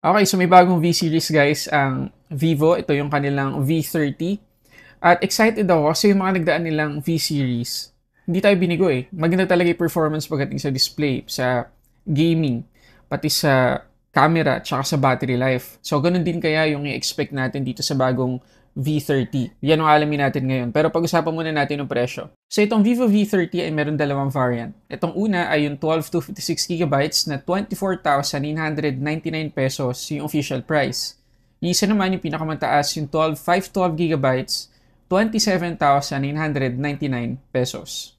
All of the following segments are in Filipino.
Okay, so may bagong V-series guys ang Vivo. Ito yung kanilang V30. At excited ako kasi yung mga nagdaan nilang V-series, hindi tayo binigo eh. Maganda talaga yung performance pagdating sa display, sa gaming, pati sa camera, tsaka sa battery life. So, ganun din kaya yung i-expect natin dito sa bagong V30. Yan ang alamin natin ngayon. Pero pag-usapan muna natin yung presyo. So itong Vivo V30 ay meron dalawang variant. Itong una ay yung 12 to 56GB na 24,999 pesos yung official price. Yung isa naman yung pinakamataas yung 12, 512GB 27,999 pesos.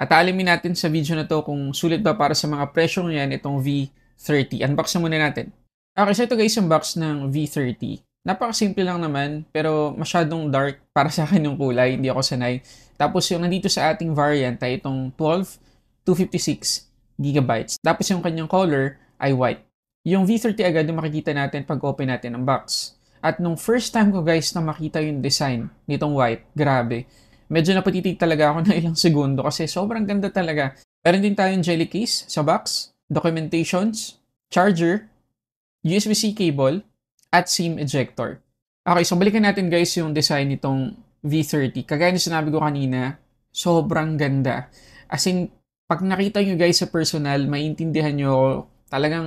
At alamin natin sa video na to kung sulit ba para sa mga presyo niyan itong V30. Unbox na muna natin. Okay, so ito guys yung box ng V30. Napakasimple lang naman, pero masyadong dark para sa akin yung kulay, hindi ako sanay. Tapos yung nandito sa ating variant ay itong 12, 256 gigabytes. Tapos yung kanyang color ay white. Yung V30 agad yung makikita natin pag open natin ang box. At nung first time ko guys na makita yung design nitong white, grabe. Medyo napatitig talaga ako ng ilang segundo kasi sobrang ganda talaga. Meron din tayong jelly case sa box, documentations, charger, USB-C cable, at seam ejector. Okay, so balikan natin guys yung design nitong V30. Kagaya na sinabi ko kanina, sobrang ganda. As in, pag nakita nyo guys sa personal, maintindihan nyo ako. Talagang,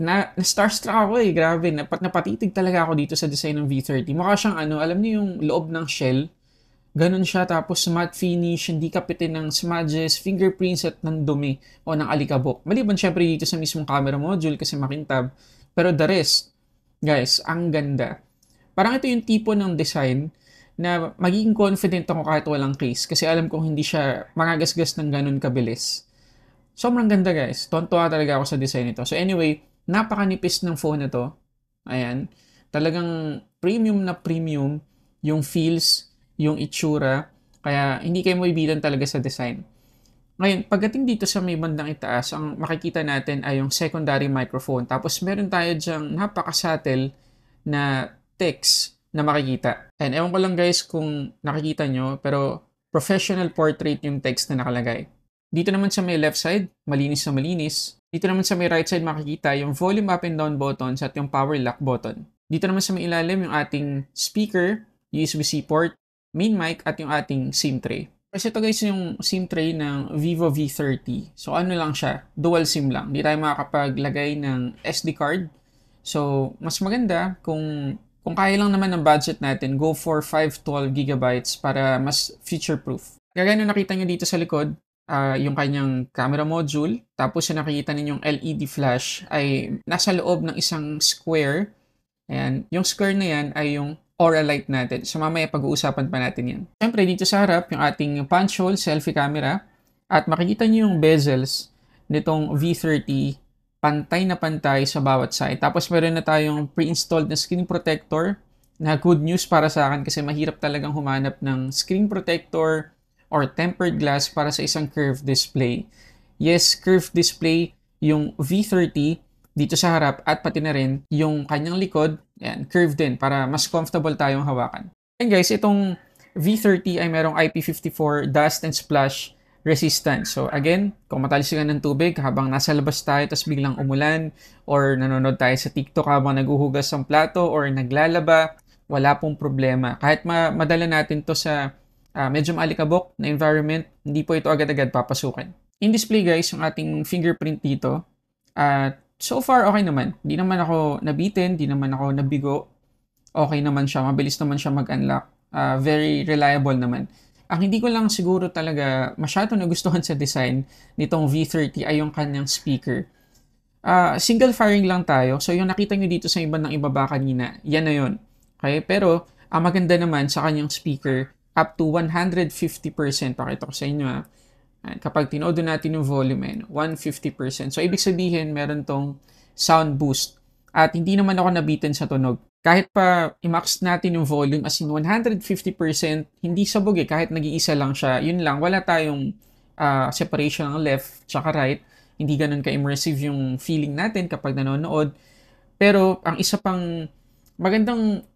na, na starstruck ako eh, grabe. Napat, napatitig talaga ako dito sa design ng V30. Mukha siyang ano, alam niyo yung loob ng shell. Ganon siya, tapos matte finish, hindi kapitin ng smudges, fingerprints at ng dumi o ng alikabok. Maliban syempre dito sa mismong camera module kasi makintab. Pero the rest, Guys, ang ganda. Parang ito yung tipo ng design na magiging confident ako kahit walang case kasi alam kong hindi siya makagasgas ng ganun kabilis. Sobrang ganda guys. Tontuwa talaga ako sa design nito. So anyway, napakanipis ng phone na to. Ayan. Talagang premium na premium yung feels, yung itsura. Kaya hindi kayo maibilan talaga sa design. Ngayon, pagdating dito sa may bandang itaas, ang makikita natin ay yung secondary microphone. Tapos meron tayo dyang napakasattle na text na makikita. And ewan ko lang guys kung nakikita nyo, pero professional portrait yung text na nakalagay. Dito naman sa may left side, malinis na malinis. Dito naman sa may right side makikita yung volume up and down buttons at yung power lock button. Dito naman sa may ilalim yung ating speaker, USB-C port, main mic at yung ating SIM tray. Kasi ito guys yung SIM tray ng Vivo V30. So ano lang siya, dual SIM lang. Hindi tayo makakapaglagay ng SD card. So mas maganda kung kung kaya lang naman ng budget natin, go for 512 gigabytes para mas future proof. Kagaya na nakita nyo dito sa likod, uh, yung kanyang camera module, tapos yung nakikita ninyong LED flash ay nasa loob ng isang square. Ayan, yung square na yan ay yung aura light natin. So mamaya pag-uusapan pa natin yan. Siyempre dito sa harap, yung ating punch hole selfie camera at makikita nyo yung bezels nitong V30 pantay na pantay sa bawat side. Tapos meron na tayong pre-installed na screen protector na good news para sa akin kasi mahirap talagang humanap ng screen protector or tempered glass para sa isang curved display. Yes, curved display yung V30 dito sa harap at pati na rin yung kanyang likod yan, curved din para mas comfortable tayong hawakan. And guys, itong V30 ay merong IP54 dust and splash resistance. So again, kung matalis ka ng tubig habang nasa labas tayo tapos biglang umulan or nanonood tayo sa TikTok habang naguhugas ng plato or naglalaba, wala pong problema. Kahit ma- madala natin to sa uh, medyo maalikabok na environment, hindi po ito agad-agad papasukin. In display guys, yung ating fingerprint dito at So far, okay naman. Di naman ako nabitin, di naman ako nabigo. Okay naman siya, mabilis naman siya mag-unlock. Uh, very reliable naman. Ang hindi ko lang siguro talaga masyado nagustuhan sa design nitong V30 ay yung kanyang speaker. Uh, single firing lang tayo. So yung nakita nyo dito sa iba ng ibaba kanina, yan na yun. Okay? Pero ang maganda naman sa kanyang speaker, up to 150%. Pakita ko sa inyo ha. Ah kapag tinodo natin yung volume, 150%. So, ibig sabihin, meron tong sound boost. At hindi naman ako nabitin sa tunog. Kahit pa i-max natin yung volume, as in 150%, hindi sabog eh. Kahit nag-iisa lang siya, yun lang. Wala tayong uh, separation ng left tsaka right. Hindi ganun ka-immersive yung feeling natin kapag nanonood. Pero, ang isa pang magandang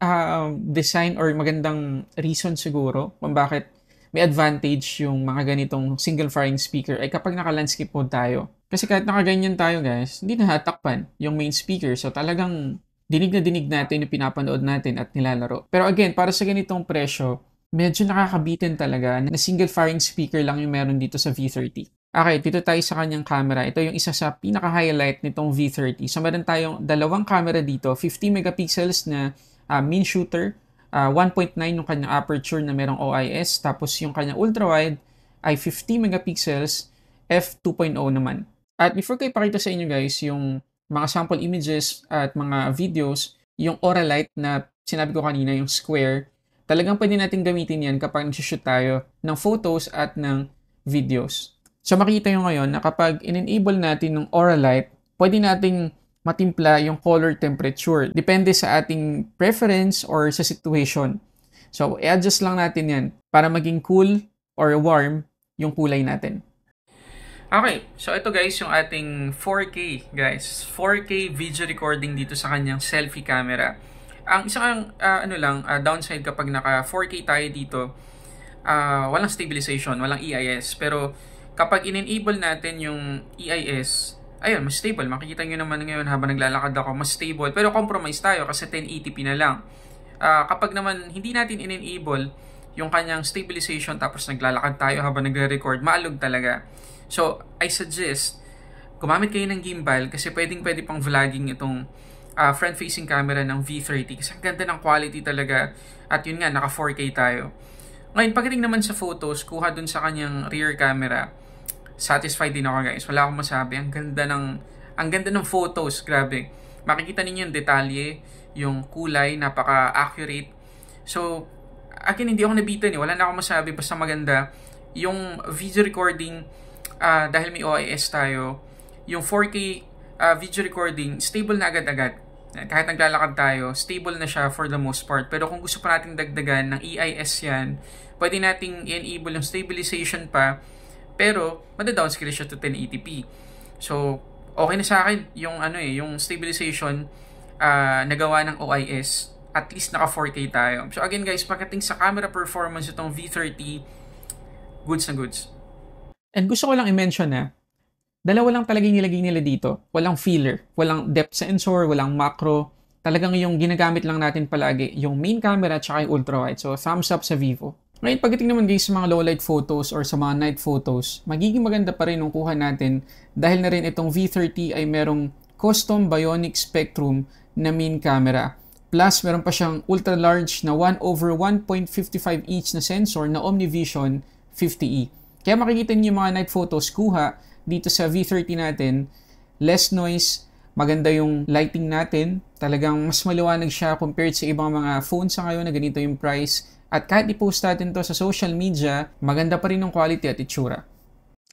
uh, design or magandang reason siguro kung bakit may advantage yung mga ganitong single firing speaker ay eh, kapag naka-landscape mode tayo. Kasi kahit nakaganyan tayo guys, hindi nahatakpan yung main speaker. So talagang dinig na dinig natin yung pinapanood natin at nilalaro. Pero again, para sa ganitong presyo, medyo nakakabitin talaga na single firing speaker lang yung meron dito sa V30. Okay, dito tayo sa kanyang camera. Ito yung isa sa pinaka-highlight nitong V30. So meron tayong dalawang camera dito, 50 megapixels na uh, main shooter uh, ah, 1.9 yung kanyang aperture na merong OIS, tapos yung kanyang ultra-wide ay 50 megapixels, f2.0 naman. At before ko ipakita sa inyo guys yung mga sample images at mga videos, yung aura light na sinabi ko kanina, yung square, talagang pwede natin gamitin yan kapag nagsushoot tayo ng photos at ng videos. So makikita nyo ngayon na kapag in-enable natin ng aura light, pwede nating matimpla yung color temperature. Depende sa ating preference or sa situation. So, i-adjust lang natin yan para maging cool or warm yung kulay natin. Okay, so ito guys yung ating 4K guys. 4K video recording dito sa kanyang selfie camera. Ang isang uh, ah, ano lang uh, downside kapag naka 4K tayo dito, uh, walang stabilization, walang EIS. Pero kapag in-enable natin yung EIS, ayun, mas stable. Makikita nyo naman ngayon habang naglalakad ako, mas stable. Pero compromise tayo kasi 1080p na lang. Uh, kapag naman hindi natin in-enable yung kanyang stabilization tapos naglalakad tayo habang nagre-record, maalog talaga. So, I suggest gumamit kayo ng gimbal kasi pwedeng pwede pang vlogging itong uh, ah, front-facing camera ng V30 kasi ang ganda ng quality talaga at yun nga, naka 4K tayo. Ngayon, pagdating naman sa photos, kuha dun sa kanyang rear camera, satisfied din ako guys. Wala akong masabi. Ang ganda ng ang ganda ng photos, grabe. Makikita ninyo yung detalye, yung kulay, napaka-accurate. So, akin hindi ako nabitin eh. Wala na akong masabi, basta maganda. Yung video recording, uh, dahil may OIS tayo, yung 4K uh, ah, video recording, stable na agad-agad. Kahit naglalakad tayo, stable na siya for the most part. Pero kung gusto pa nating dagdagan ng EIS yan, pwede nating enable yung stabilization pa pero, madadownscale siya to 1080p. So, okay na sa akin yung ano eh, yung stabilization uh, nagawa ng OIS at least naka 4K tayo. So again guys, pagdating sa camera performance itong V30 goods na goods. And gusto ko lang i-mention na dalawa lang talaga nilagay nila dito. Walang filler, walang depth sensor, walang macro. Talagang yung ginagamit lang natin palagi, yung main camera at saka yung ultra wide. So thumbs up sa Vivo. Ngayon, pagdating naman guys sa mga low light photos or sa mga night photos, magiging maganda pa rin nung kuha natin dahil na rin itong V30 ay merong custom bionic spectrum na main camera. Plus, meron pa siyang ultra large na 1 over 1.55 inch na sensor na OmniVision 50E. Kaya makikita niyo yung mga night photos kuha dito sa V30 natin, less noise, maganda yung lighting natin, talagang mas maliwanag siya compared sa ibang mga phones sa ngayon na ganito yung price at kahit i-post natin to sa social media, maganda pa rin ng quality at itsura.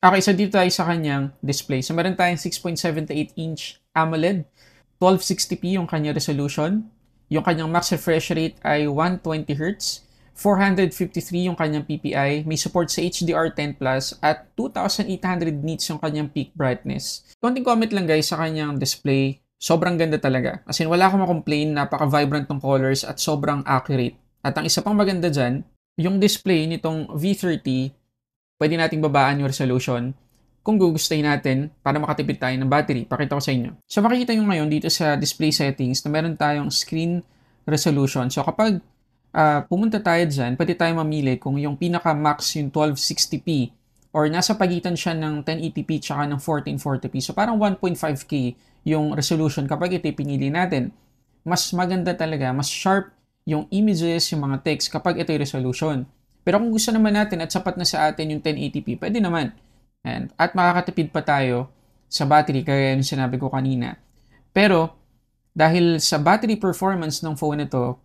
Okay, so dito tayo sa kanyang display. So meron tayong 6.78 inch AMOLED, 1260p yung kanyang resolution, yung kanyang max refresh rate ay 120Hz, 453 yung kanyang PPI, may support sa HDR10+, at 2,800 nits yung kanyang peak brightness. Konting comment lang guys sa kanyang display, sobrang ganda talaga. As in, wala akong makomplain, napaka-vibrant ng colors at sobrang accurate. At ang isa pang maganda dyan, yung display nitong V30, pwede nating babaan yung resolution kung gugustuhin natin para makatipid tayo ng battery. Pakita ko sa inyo. So makikita nyo ngayon dito sa display settings na meron tayong screen resolution. So kapag uh, pumunta tayo dyan, pwede tayo mamili kung yung pinaka-max yung 1260p or nasa pagitan siya ng 1080p tsaka ng 1440p. So parang 1.5k yung resolution kapag ito pinili natin. Mas maganda talaga, mas sharp yung images, yung mga text kapag ito'y resolution. Pero kung gusto naman natin at sapat na sa atin yung 1080p, pwede naman. And, at makakatipid pa tayo sa battery, kaya yung sinabi ko kanina. Pero, dahil sa battery performance ng phone nito,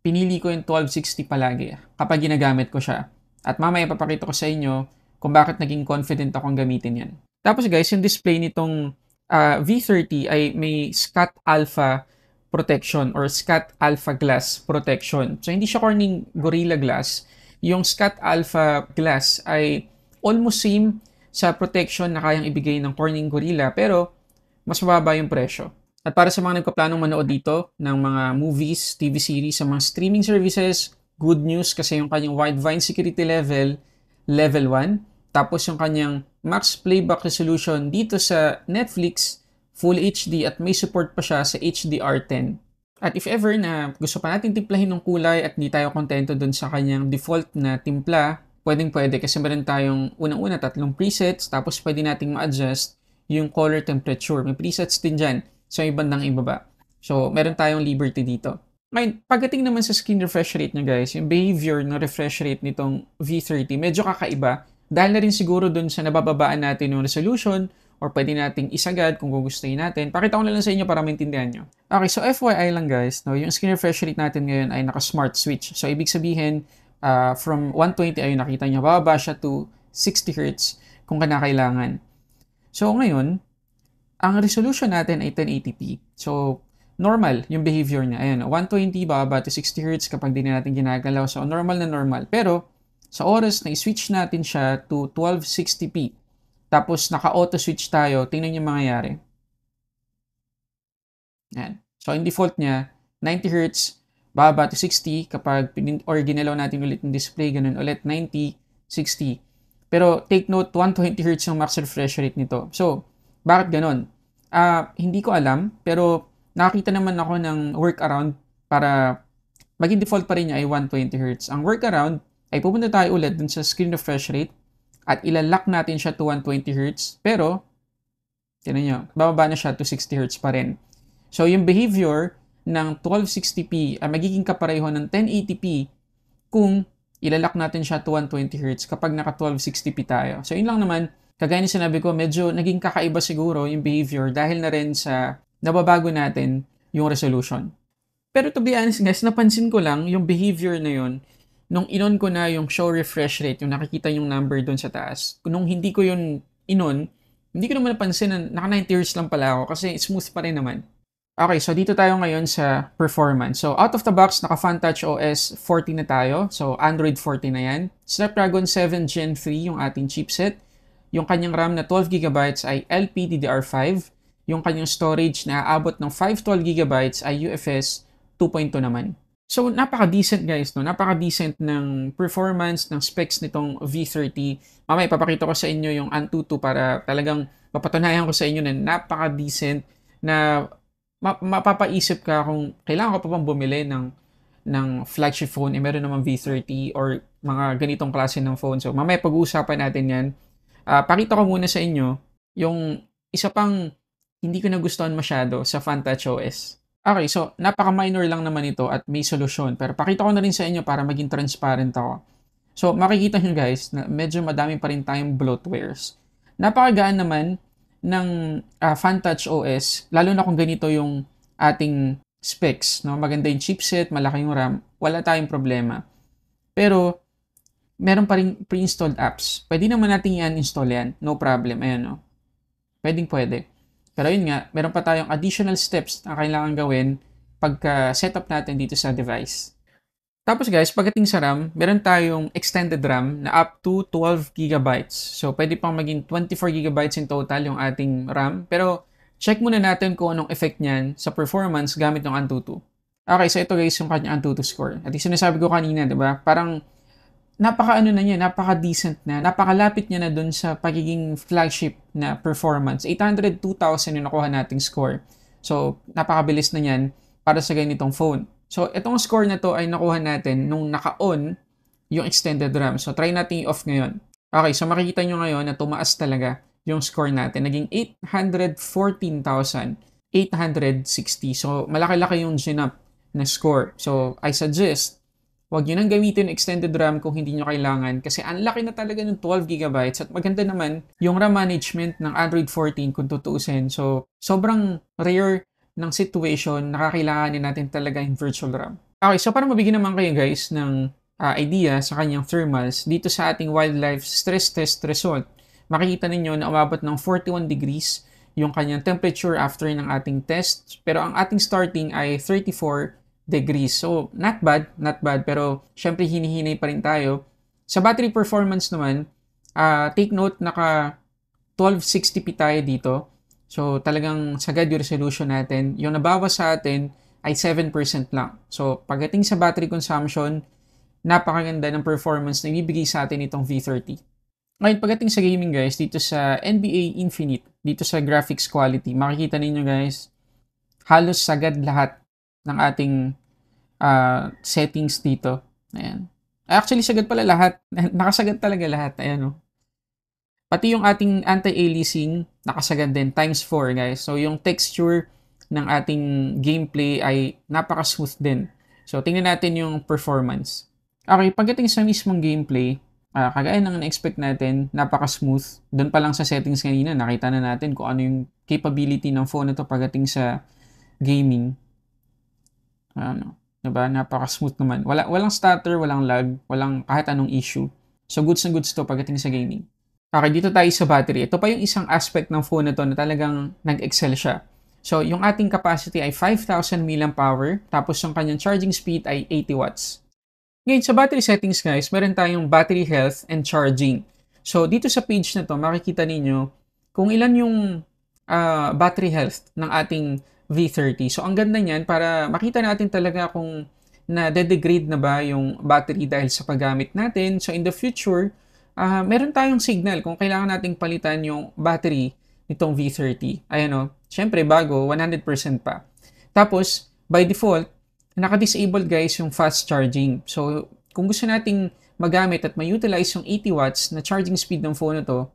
pinili ko yung 1260 palagi kapag ginagamit ko siya. At mamaya papakita ko sa inyo kung bakit naging confident akong gamitin yan. Tapos guys, yung display nitong uh, ah, V30 ay may SCAT alpha protection or SCAT alpha glass protection. So hindi siya Corning Gorilla Glass. Yung SCAT alpha glass ay almost same sa protection na kayang ibigay ng Corning Gorilla pero mas mababa yung presyo. At para sa mga nagkaplanong manood dito ng mga movies, TV series, sa mga streaming services, good news kasi yung kanyang Widevine security level, level 1. Tapos yung kanyang max playback resolution dito sa Netflix, Full HD at may support pa siya sa HDR10. At if ever na gusto pa natin timplahin ng kulay at hindi tayo kontento dun sa kanyang default na timpla, pwedeng pwede kasi meron tayong unang-una tatlong presets tapos pwede nating ma-adjust yung color temperature. May presets din dyan sa so, ibang ibaba. So, meron tayong liberty dito. Ngayon, pagdating naman sa screen refresh rate niya guys, yung behavior ng refresh rate nitong V30 medyo kakaiba dahil na rin siguro dun sa nabababaan natin yung resolution or pwede nating isagad kung gugustuhin natin. Pakita ko na lang sa inyo para maintindihan nyo. Okay, so FYI lang guys, no, yung screen refresh rate natin ngayon ay naka-smart switch. So, ibig sabihin, uh, from 120, ayun, nakita nyo, bababa siya to 60 Hz kung kinakailangan. So, ngayon, ang resolution natin ay 1080p. So, normal yung behavior niya. Ayan, 120 bababa to 60 Hz kapag di natin ginagalaw. So, normal na normal. Pero, sa oras na i-switch natin siya to 1260p, tapos naka-auto switch tayo, tingnan niyo mangyayari. Yan. So in default niya, 90 Hz, baba to 60 kapag pinin or ginalaw natin ulit ng display, ganun ulit 90, 60. Pero take note, 120 Hz yung max refresh rate nito. So, bakit ganun? Uh, hindi ko alam, pero nakakita naman ako ng workaround para maging default pa rin niya ay 120 Hz. Ang workaround ay pupunta tayo ulit dun sa screen refresh rate at ilalak natin siya to 120 Hz. Pero, tinan nyo, bababa na siya to 60 Hz pa rin. So, yung behavior ng 1260p ay ah, magiging kapareho ng 1080p kung ilalak natin siya to 120 Hz kapag naka 1260p tayo. So, yun lang naman. Kagaya ni sinabi ko, medyo naging kakaiba siguro yung behavior dahil na rin sa nababago natin yung resolution. Pero to be honest guys, napansin ko lang yung behavior na yun nung inon ko na yung show refresh rate, yung nakikita yung number doon sa taas, nung hindi ko yun inon, hindi ko naman napansin na naka 90 years lang pala ako kasi smooth pa rin naman. Okay, so dito tayo ngayon sa performance. So out of the box, naka FunTouch OS 14 na tayo. So Android 14 na yan. Snapdragon 7 Gen 3 yung ating chipset. Yung kanyang RAM na 12GB ay LPDDR5. Yung kanyang storage na aabot ng 512GB ay UFS 2.2 naman. So, napaka-decent guys, no? Napaka-decent ng performance, ng specs nitong V30. Mamaya, ipapakita ko sa inyo yung Antutu para talagang mapatunayan ko sa inyo na napaka-decent na ma- mapapaisip ka kung kailangan ko pa bang bumili ng ng flagship phone, eh, meron naman V30 or mga ganitong klase ng phone. So, mamaya pag-uusapan natin yan. Uh, pakita ko muna sa inyo yung isa pang hindi ko nagustuhan masyado sa FanTouch OS. Okay, so napaka-minor lang naman ito at may solusyon. Pero pakita ko na rin sa inyo para maging transparent ako. So makikita nyo guys na medyo madami pa rin tayong bloatwares. Napakagaan naman ng uh, ah, Funtouch OS, lalo na kung ganito yung ating specs. No? Maganda yung chipset, malaki yung RAM, wala tayong problema. Pero meron pa rin pre-installed apps. Pwede naman natin i-uninstall yan, no problem. Ayan No? Pwedeng pwede. Pero yun nga, meron pa tayong additional steps na kailangan gawin pagka setup natin dito sa device. Tapos guys, pagdating sa RAM, meron tayong extended RAM na up to 12 GB. So pwede pang maging 24 GB in total yung ating RAM. Pero check muna natin kung anong effect niyan sa performance gamit ng Antutu. Okay, so ito guys yung kanyang Antutu score. At yung sinasabi ko kanina, 'di ba? Parang napaka ano na niya, napaka decent na, napakalapit niya na doon sa pagiging flagship na performance. 802,000 yung nakuha nating score. So, napakabilis na niyan para sa ganitong phone. So, itong score na to ay nakuha natin nung naka-on yung extended RAM. So, try natin i-off ngayon. Okay, so makikita nyo ngayon na tumaas talaga yung score natin. Naging 814,860. So, malaki-laki yung ginap na score. So, I suggest Huwag nyo nang gamitin yung extended RAM kung hindi nyo kailangan kasi ang laki na talaga ng 12GB at maganda naman yung RAM management ng Android 14 kung tutuusin. So, sobrang rare ng situation na kakailanganin natin talaga yung virtual RAM. Okay, so para mabigyan naman kayo guys ng uh, idea sa kanyang thermals dito sa ating wildlife stress test result, makikita ninyo na umabot ng 41 degrees yung kanyang temperature after ng ating test pero ang ating starting ay 34 degrees. So, not bad, not bad. Pero, syempre, hinihinay pa rin tayo. Sa battery performance naman, uh, take note, naka 1260p tayo dito. So, talagang sagad yung resolution natin. Yung nabawas sa atin ay 7% lang. So, pagdating sa battery consumption, napakaganda ng performance na ibibigay sa atin itong V30. Ngayon, pagdating sa gaming guys, dito sa NBA Infinite, dito sa graphics quality, makikita ninyo guys, halos sagad lahat ng ating uh, settings dito. Ayan. Actually, sagad pala lahat. Nakasagad talaga lahat. Ayan, oh. Pati yung ating anti-aliasing, nakasagad din. Times 4, guys. So, yung texture ng ating gameplay ay napaka-smooth din. So, tingnan natin yung performance. Okay, pagdating sa mismong gameplay, uh, kagaya ng na-expect natin, napaka-smooth. Doon pa lang sa settings kanina, nakita na natin kung ano yung capability ng phone na to pagdating sa gaming. Ano, 'di ba? Napaka-smooth naman. Wala walang stutter, walang lag, walang kahit anong issue. So goods na goods to pagdating sa gaming. Okay, dito tayo sa battery. Ito pa yung isang aspect ng phone na to na talagang nag-excel siya. So, yung ating capacity ay 5,000 mAh, tapos yung kanyang charging speed ay 80 watts. Ngayon, sa battery settings guys, meron tayong battery health and charging. So, dito sa page na to, makikita ninyo kung ilan yung uh, battery health ng ating V30. So ang ganda niyan para makita natin talaga kung na dedegrade na ba yung battery dahil sa paggamit natin. So in the future, uh, meron tayong signal kung kailangan nating palitan yung battery nitong V30. Ayan o, oh. syempre bago, 100% pa. Tapos, by default, naka-disable guys yung fast charging. So kung gusto nating magamit at ma-utilize yung 80 watts na charging speed ng phone na to,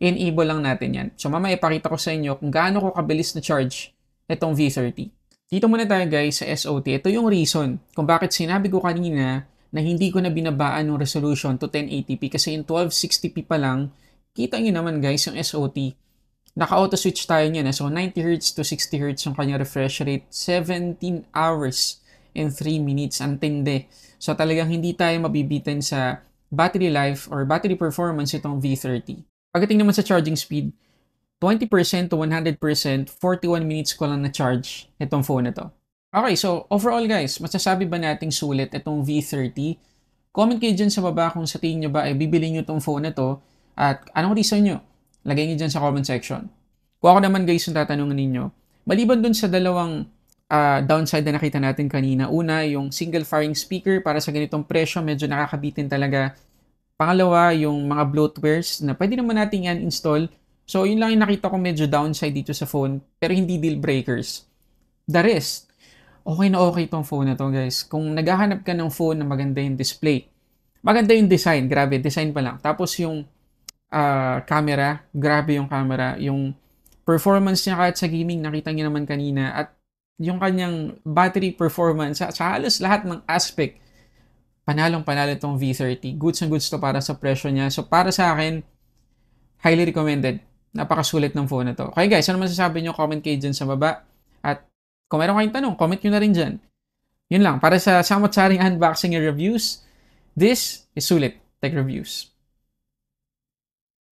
enable lang natin yan. So mamaya ipakita ko sa inyo kung gaano ko kabilis na charge itong V30. Dito muna tayo guys sa SOT. Ito yung reason kung bakit sinabi ko kanina na hindi ko na binabaan ng resolution to 1080p kasi in 1260p pa lang, kita nyo naman guys yung SOT. Naka-auto switch tayo niyan. Eh. So 90Hz to 60Hz yung kanya refresh rate. 17 hours and 3 minutes. Ang tindi. So talagang hindi tayo mabibitin sa battery life or battery performance itong V30. Pagdating naman sa charging speed, 20% to 100%, 41 minutes ko lang na-charge itong phone na to. Okay, so overall guys, masasabi ba nating sulit itong V30? Comment kayo dyan sa baba kung sa tingin nyo ba ay eh, bibili nyo itong phone na to at anong reason nyo? Lagay nyo dyan sa comment section. Kung ako naman guys yung tatanungan ninyo, maliban dun sa dalawang uh, downside na nakita natin kanina. Una, yung single firing speaker para sa ganitong presyo, medyo nakakabitin talaga. Pangalawa, yung mga bloatwares na pwede naman natin yan install So, yun lang yung nakita ko medyo downside dito sa phone, pero hindi deal breakers. The rest, okay na okay tong phone na to guys. Kung naghahanap ka ng phone na maganda yung display, maganda yung design, grabe, design pa lang. Tapos yung uh, camera, grabe yung camera. Yung performance niya kahit sa gaming, nakita niyo naman kanina. At yung kanyang battery performance, sa, sa halos lahat ng aspect, panalong-panalo tong V30. Goods and goods to para sa presyo niya. So para sa akin, highly recommended. Napakasulit ng phone na to. Okay guys, ano masasabi nyo? Comment kayo dyan sa baba. At kung meron kayong tanong, comment nyo na rin dyan. Yun lang, para sa samot saring unboxing and reviews, this is Sulit Tech Reviews.